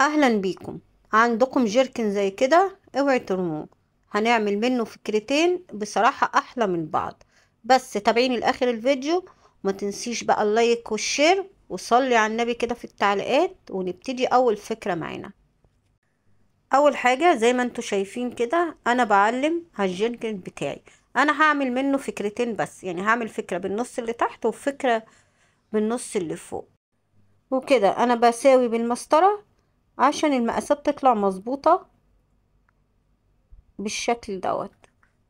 اهلا بيكم عندكم جيركن زي كده اوعي ترموه هنعمل منه فكرتين بصراحة احلى من بعض بس تابعيني لاخر الفيديو ما تنسيش بقى اللايك والشير وصلي على النبي كده في التعليقات ونبتدي اول فكرة معانا اول حاجة زي ما انتوا شايفين كده انا بعلم هالجيركن بتاعي انا هعمل منه فكرتين بس يعني هعمل فكرة بالنص اللي تحت وفكرة بالنص اللي فوق وكده انا بساوي بالمسطرة عشان المقاسات تطلع مظبوطة بالشكل دوت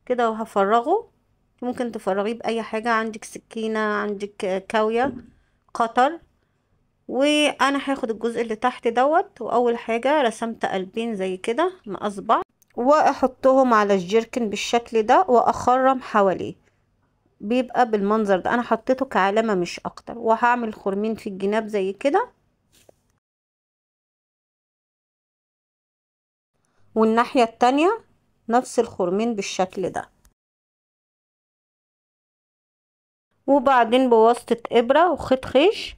كده وهفرغه ممكن تفرغيه بأي حاجة عندك سكينة عندك كاوية قطر وانا هاخد الجزء اللي تحت دوت واول حاجة رسمت قلبين زي كده مقاس بعض واحطهم على الجيركن بالشكل ده واخرم حواليه بيبقى بالمنظر ده انا حطيته كعلامة مش اكتر وهعمل خرمين في الجناب زي كده والناحية التانية نفس الخرمين بالشكل ده وبعدين بواسطة إبرة وخيط خيش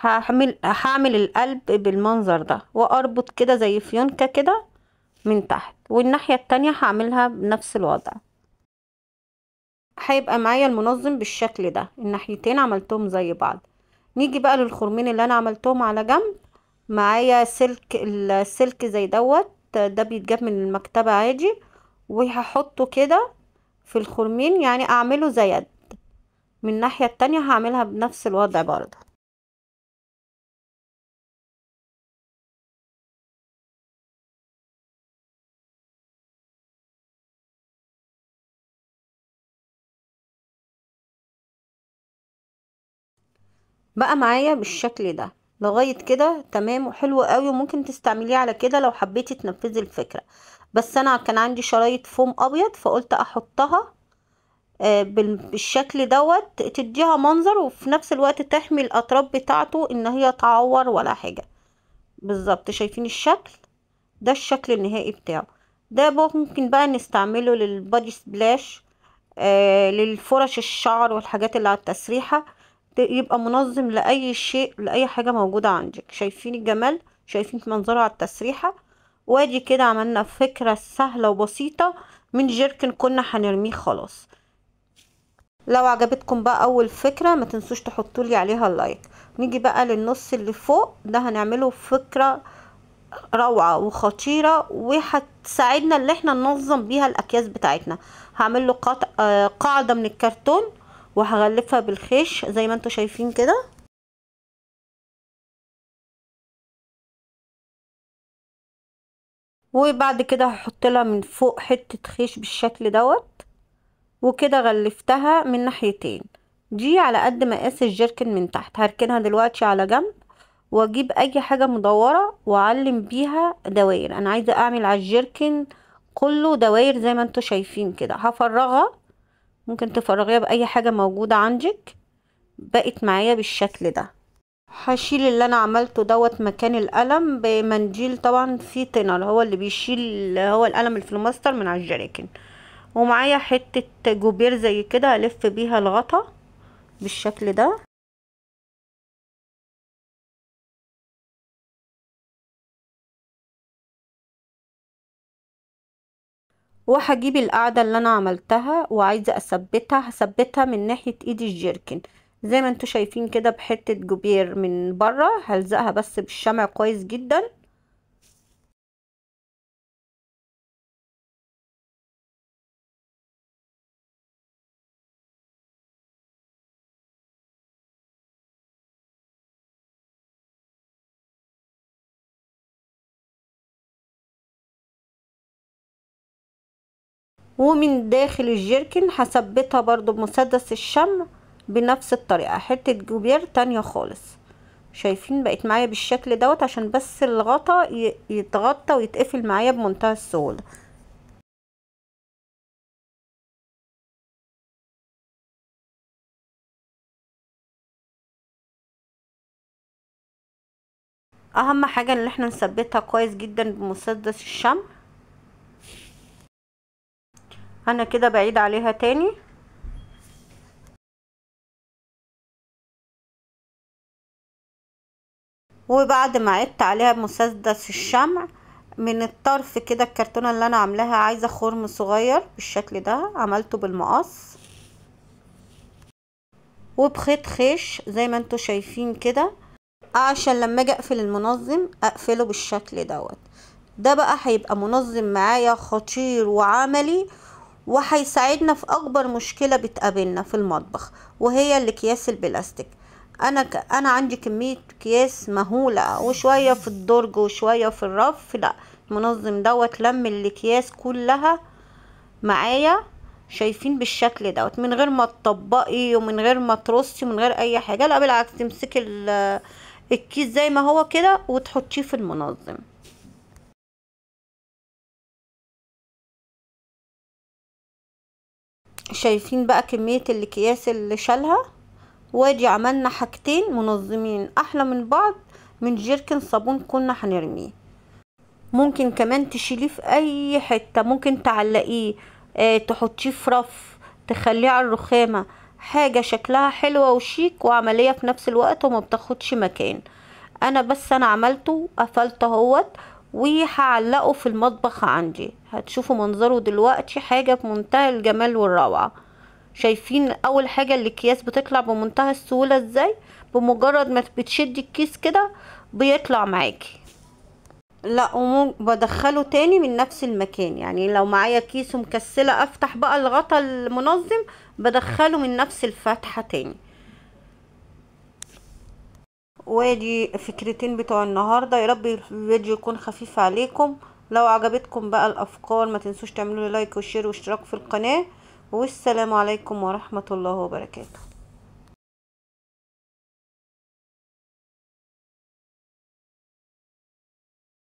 هعمل هعمل القلب بالمنظر ده واربط كده زي فيونكة كده من تحت والناحية التانية هعملها بنفس الوضع هيبقى معايا المنظم بالشكل ده الناحيتين عملتهم زي بعض نيجي بقى للخرمين اللي انا عملتهم على جنب معايا سلك السلك زي دوت ده بيتجاب من المكتبة عادي وهحطه كده في الخرمين يعني اعمله زي يد من الناحية التانية هعملها بنفس الوضع برضه بقى معايا بالشكل ده لغايه كده تمام وحلو قوي وممكن تستعمليه على كده لو حبيتي تنفذي الفكره بس انا كان عندي شرايط فوم ابيض فقلت احطها آه، بالشكل دوت تديها منظر وفي نفس الوقت تحمي الاطراف بتاعته ان هي تعور ولا حاجه بالظبط شايفين الشكل ده الشكل النهائي بتاعه ده ممكن بقى نستعمله للبادي سبلاش آه للفرش الشعر والحاجات اللي على التسريحه يبقى منظم لأي شيء لأي حاجة موجودة عندك شايفين الجمال شايفين منظره على التسريحة وادي كده عملنا فكرة سهلة وبسيطة من جيركن كنا هنرميه خلاص لو عجبتكم بقى اول فكرة ما تنسوش تحطولي عليها اللايك نيجي بقى للنص اللي فوق ده هنعمله فكرة روعة وخطيرة وهتساعدنا اللي احنا ننظم بيها الاكياس بتاعتنا هعمله آه، قاعدة من الكرتون وهغلفها بالخيش زي ما انتوا شايفين كده وبعد كده هحط لها من فوق حتة خيش بالشكل دوت وكده غلفتها من ناحيتين دي على قد مقاس الجيركن من تحت هركنها دلوقتي على جنب واجيب اي حاجة مدورة واعلم بيها دواير انا عايزة اعمل على الجيركن كله دواير زي ما انتوا شايفين كده هفرغها ممكن تفرغيها باي حاجه موجوده عندك بقت معايا بالشكل ده هشيل اللي انا عملته دوت مكان القلم بمنديل طبعا فيه تنر هو اللي بيشيل هو القلم الفلوماستر من على الجراكن ومعايا حته جوبير زي كده الف بيها الغطا بالشكل ده وهجيب القاعدة اللي انا عملتها وعايزة اثبتها هثبتها من ناحية ايدي الجيركن زي ما انتوا شايفين كده بحتة جبير من بره هلزقها بس بالشمع كويس جدا ومن داخل الجيركن هثبتها برضو بمسدس الشمع بنفس الطريقة حتة جوبير تانية خالص شايفين بقت معايا بالشكل دوت عشان بس الغطا يتغطى ويتقفل معايا بمنتهى السهولة اهم حاجة ان احنا نثبتها كويس جدا بمسدس الشمع انا كده بعيد عليها تاني وبعد ما عدت عليها بمسدس الشمع من الطرف كده الكرتونة اللي انا عاملاها عايزة خرم صغير بالشكل ده عملته بالمقص وبخيط خيش زي ما انتوا شايفين كده عشان لما اجي اقفل المنظم اقفله بالشكل دوت ده بقى هيبقى منظم معايا خطير وعملي وهيساعدنا في اكبر مشكله بتقابلنا في المطبخ وهي الاكياس البلاستيك انا ك... انا عندي كميه اكياس مهوله وشويه في الدرج وشويه في الرف لا المنظم دوت لم الاكياس كلها معايا شايفين بالشكل دوت من غير ما تطبقي ومن غير ما ترصي ومن غير اي حاجه لا بالعكس تمسكي الكيس زي ما هو كده وتحطيه في المنظم شايفين بقى كمية الاكياس اللي شالها وادي عملنا حاجتين منظمين احلى من بعض من جيركن صابون كنا هنرميه ممكن كمان تشيليه في اي حتة ممكن تعلقيه اه تحطيه في رف تخليه على الرخامة حاجة شكلها حلوة وشيك وعملية في نفس الوقت وما بتاخدش مكان انا بس انا عملته قفلت اهوت وهعلقه في المطبخ عندي هتشوفوا منظره دلوقتي حاجة بمنتهى الجمال والروعة شايفين اول حاجة الاكياس بتطلع بمنتهى السهولة ازاي بمجرد ما بتشدي الكيس كده بيطلع معاكي لا بدخله تاني من نفس المكان يعني لو معايا كيس مكسلة افتح بقى الغطا المنظم بدخله من نفس الفتحة تاني وادي فكرتين بتوع النهارده يا رب الفيديو يكون خفيف عليكم لو عجبتكم بقى الافكار ما تنسوش تعملوا لايك وشير واشتراك في القناه والسلام عليكم ورحمه الله وبركاته